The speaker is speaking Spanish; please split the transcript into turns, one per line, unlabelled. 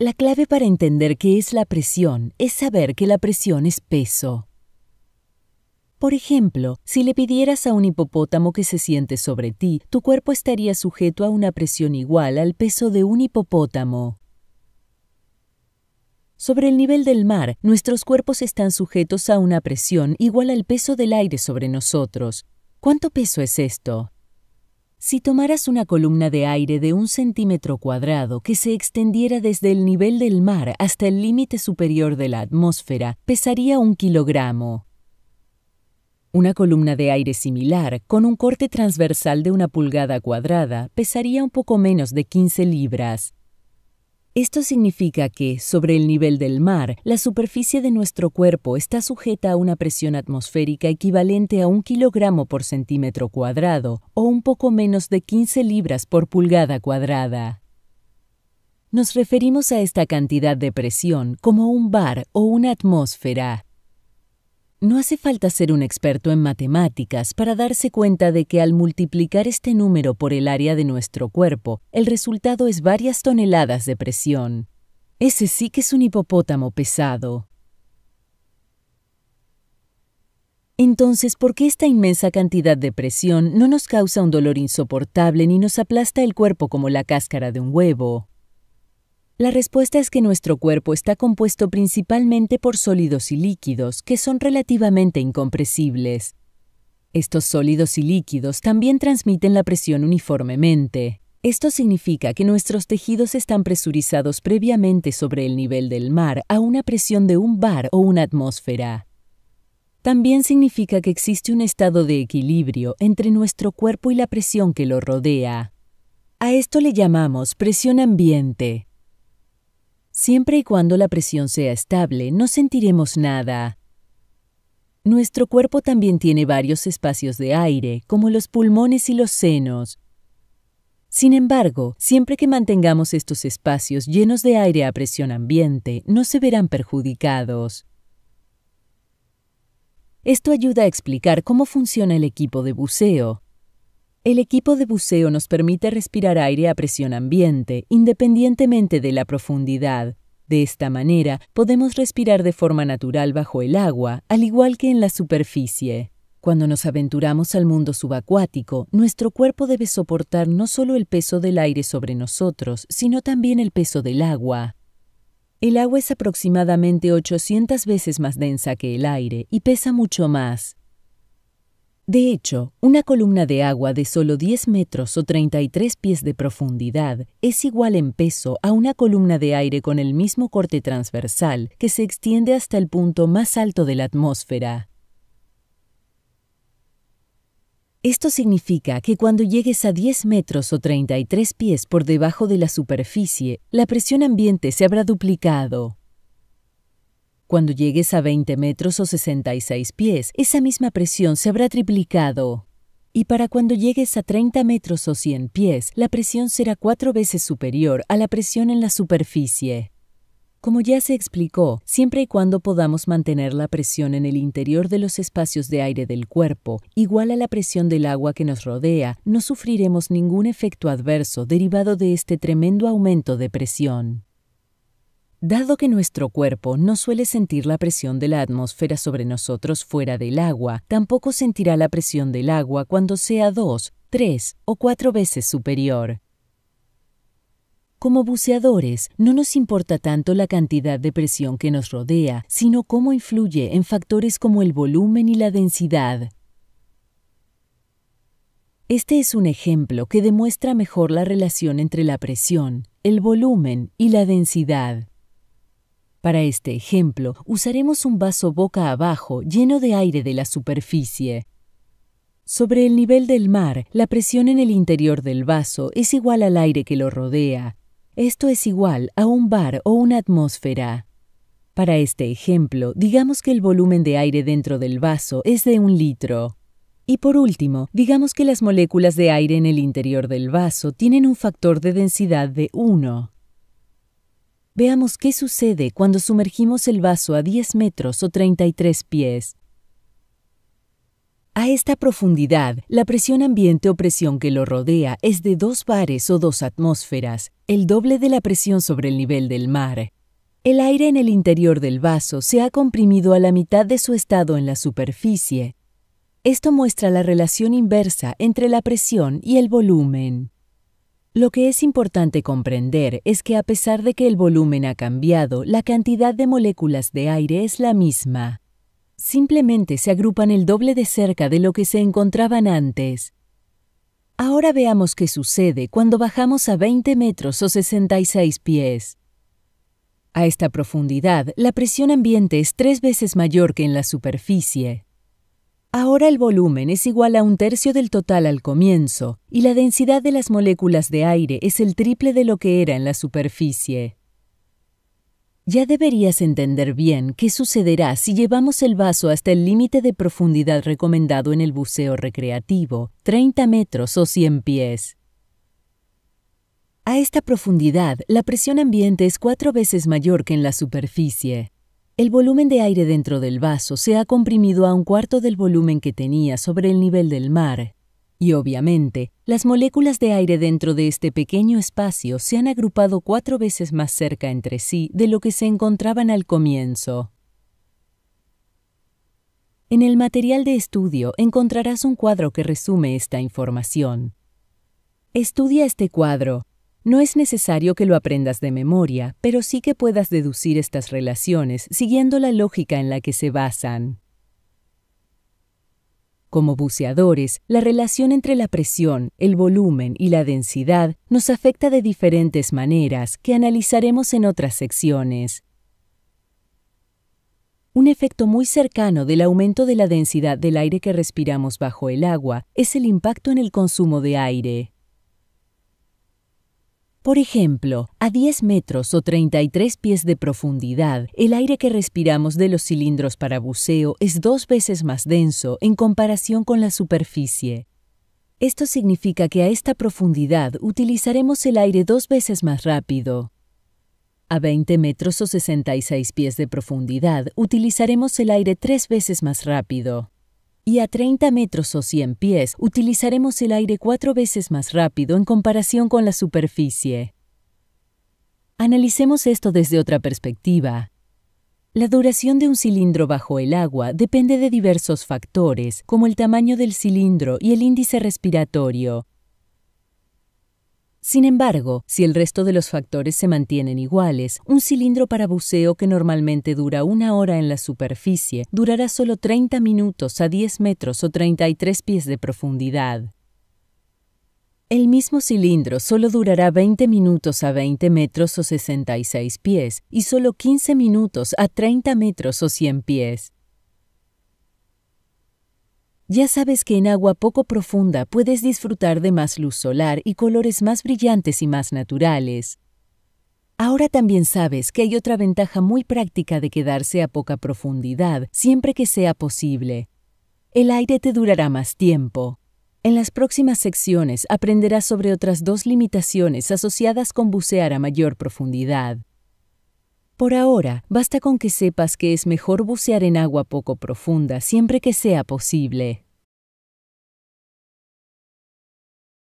La clave para entender qué es la presión es saber que la presión es peso. Por ejemplo, si le pidieras a un hipopótamo que se siente sobre ti, tu cuerpo estaría sujeto a una presión igual al peso de un hipopótamo. Sobre el nivel del mar, nuestros cuerpos están sujetos a una presión igual al peso del aire sobre nosotros. ¿Cuánto peso es esto? Si tomaras una columna de aire de un centímetro cuadrado que se extendiera desde el nivel del mar hasta el límite superior de la atmósfera, pesaría un kilogramo. Una columna de aire similar, con un corte transversal de una pulgada cuadrada, pesaría un poco menos de 15 libras. Esto significa que, sobre el nivel del mar, la superficie de nuestro cuerpo está sujeta a una presión atmosférica equivalente a un kilogramo por centímetro cuadrado o un poco menos de 15 libras por pulgada cuadrada. Nos referimos a esta cantidad de presión como un bar o una atmósfera, no hace falta ser un experto en matemáticas para darse cuenta de que al multiplicar este número por el área de nuestro cuerpo, el resultado es varias toneladas de presión. Ese sí que es un hipopótamo pesado. Entonces, ¿por qué esta inmensa cantidad de presión no nos causa un dolor insoportable ni nos aplasta el cuerpo como la cáscara de un huevo? La respuesta es que nuestro cuerpo está compuesto principalmente por sólidos y líquidos que son relativamente incompresibles. Estos sólidos y líquidos también transmiten la presión uniformemente. Esto significa que nuestros tejidos están presurizados previamente sobre el nivel del mar a una presión de un bar o una atmósfera. También significa que existe un estado de equilibrio entre nuestro cuerpo y la presión que lo rodea. A esto le llamamos presión ambiente. Siempre y cuando la presión sea estable, no sentiremos nada. Nuestro cuerpo también tiene varios espacios de aire, como los pulmones y los senos. Sin embargo, siempre que mantengamos estos espacios llenos de aire a presión ambiente, no se verán perjudicados. Esto ayuda a explicar cómo funciona el equipo de buceo, el equipo de buceo nos permite respirar aire a presión ambiente, independientemente de la profundidad. De esta manera, podemos respirar de forma natural bajo el agua, al igual que en la superficie. Cuando nos aventuramos al mundo subacuático, nuestro cuerpo debe soportar no solo el peso del aire sobre nosotros, sino también el peso del agua. El agua es aproximadamente 800 veces más densa que el aire y pesa mucho más. De hecho, una columna de agua de solo 10 metros o 33 pies de profundidad es igual en peso a una columna de aire con el mismo corte transversal que se extiende hasta el punto más alto de la atmósfera. Esto significa que cuando llegues a 10 metros o 33 pies por debajo de la superficie, la presión ambiente se habrá duplicado. Cuando llegues a 20 metros o 66 pies, esa misma presión se habrá triplicado. Y para cuando llegues a 30 metros o 100 pies, la presión será cuatro veces superior a la presión en la superficie. Como ya se explicó, siempre y cuando podamos mantener la presión en el interior de los espacios de aire del cuerpo igual a la presión del agua que nos rodea, no sufriremos ningún efecto adverso derivado de este tremendo aumento de presión. Dado que nuestro cuerpo no suele sentir la presión de la atmósfera sobre nosotros fuera del agua, tampoco sentirá la presión del agua cuando sea dos, tres o cuatro veces superior. Como buceadores, no nos importa tanto la cantidad de presión que nos rodea, sino cómo influye en factores como el volumen y la densidad. Este es un ejemplo que demuestra mejor la relación entre la presión, el volumen y la densidad. Para este ejemplo, usaremos un vaso boca abajo lleno de aire de la superficie. Sobre el nivel del mar, la presión en el interior del vaso es igual al aire que lo rodea. Esto es igual a un bar o una atmósfera. Para este ejemplo, digamos que el volumen de aire dentro del vaso es de un litro. Y por último, digamos que las moléculas de aire en el interior del vaso tienen un factor de densidad de 1. Veamos qué sucede cuando sumergimos el vaso a 10 metros o 33 pies. A esta profundidad, la presión ambiente o presión que lo rodea es de 2 bares o 2 atmósferas, el doble de la presión sobre el nivel del mar. El aire en el interior del vaso se ha comprimido a la mitad de su estado en la superficie. Esto muestra la relación inversa entre la presión y el volumen. Lo que es importante comprender es que a pesar de que el volumen ha cambiado, la cantidad de moléculas de aire es la misma. Simplemente se agrupan el doble de cerca de lo que se encontraban antes. Ahora veamos qué sucede cuando bajamos a 20 metros o 66 pies. A esta profundidad, la presión ambiente es tres veces mayor que en la superficie. Ahora el volumen es igual a un tercio del total al comienzo, y la densidad de las moléculas de aire es el triple de lo que era en la superficie. Ya deberías entender bien qué sucederá si llevamos el vaso hasta el límite de profundidad recomendado en el buceo recreativo, 30 metros o 100 pies. A esta profundidad, la presión ambiente es cuatro veces mayor que en la superficie. El volumen de aire dentro del vaso se ha comprimido a un cuarto del volumen que tenía sobre el nivel del mar, y obviamente, las moléculas de aire dentro de este pequeño espacio se han agrupado cuatro veces más cerca entre sí de lo que se encontraban al comienzo. En el material de estudio encontrarás un cuadro que resume esta información. Estudia este cuadro no es necesario que lo aprendas de memoria, pero sí que puedas deducir estas relaciones siguiendo la lógica en la que se basan. Como buceadores, la relación entre la presión, el volumen y la densidad nos afecta de diferentes maneras que analizaremos en otras secciones. Un efecto muy cercano del aumento de la densidad del aire que respiramos bajo el agua es el impacto en el consumo de aire. Por ejemplo, a 10 metros o 33 pies de profundidad, el aire que respiramos de los cilindros para buceo es dos veces más denso en comparación con la superficie. Esto significa que a esta profundidad utilizaremos el aire dos veces más rápido. A 20 metros o 66 pies de profundidad utilizaremos el aire tres veces más rápido y a 30 metros o 100 pies utilizaremos el aire cuatro veces más rápido en comparación con la superficie. Analicemos esto desde otra perspectiva. La duración de un cilindro bajo el agua depende de diversos factores, como el tamaño del cilindro y el índice respiratorio, sin embargo, si el resto de los factores se mantienen iguales, un cilindro para buceo que normalmente dura una hora en la superficie durará solo 30 minutos a 10 metros o 33 pies de profundidad. El mismo cilindro solo durará 20 minutos a 20 metros o 66 pies y solo 15 minutos a 30 metros o 100 pies. Ya sabes que en agua poco profunda puedes disfrutar de más luz solar y colores más brillantes y más naturales. Ahora también sabes que hay otra ventaja muy práctica de quedarse a poca profundidad siempre que sea posible. El aire te durará más tiempo. En las próximas secciones aprenderás sobre otras dos limitaciones asociadas con bucear a mayor profundidad. Por ahora, basta con que sepas que es mejor bucear en agua poco profunda siempre que sea posible.